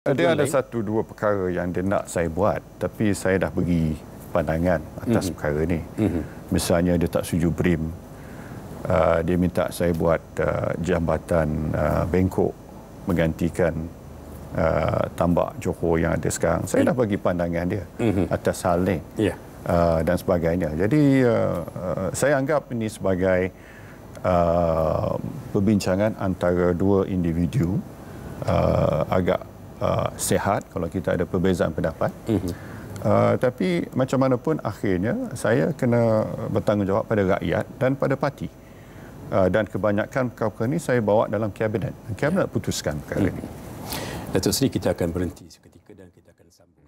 Ada ada satu dua perkara yang dia nak saya buat tapi saya dah bagi pandangan atas mm-hmm. perkara ini. Mm-hmm. Misalnya dia tak setuju BRIM. Uh, dia minta saya buat uh, jambatan uh, bengkok menggantikan uh, tambak Johor yang ada sekarang. Saya mm-hmm. dah bagi pandangan dia mm-hmm. atas hal ini yeah. Ya. uh, dan sebagainya. Jadi uh, uh, saya anggap ini sebagai uh, perbincangan antara dua individu uh, agak uh, sehat kalau kita ada perbezaan pendapat. Uh-huh. Uh, tapi macam mana pun akhirnya saya kena bertanggungjawab pada rakyat dan pada parti. Uh, dan kebanyakan perkara ini saya bawa dalam kabinet. Kabinet yeah. putuskan perkara ini. Mhm. Datuk Seri, kita akan berhenti seketika dan kita akan sambung.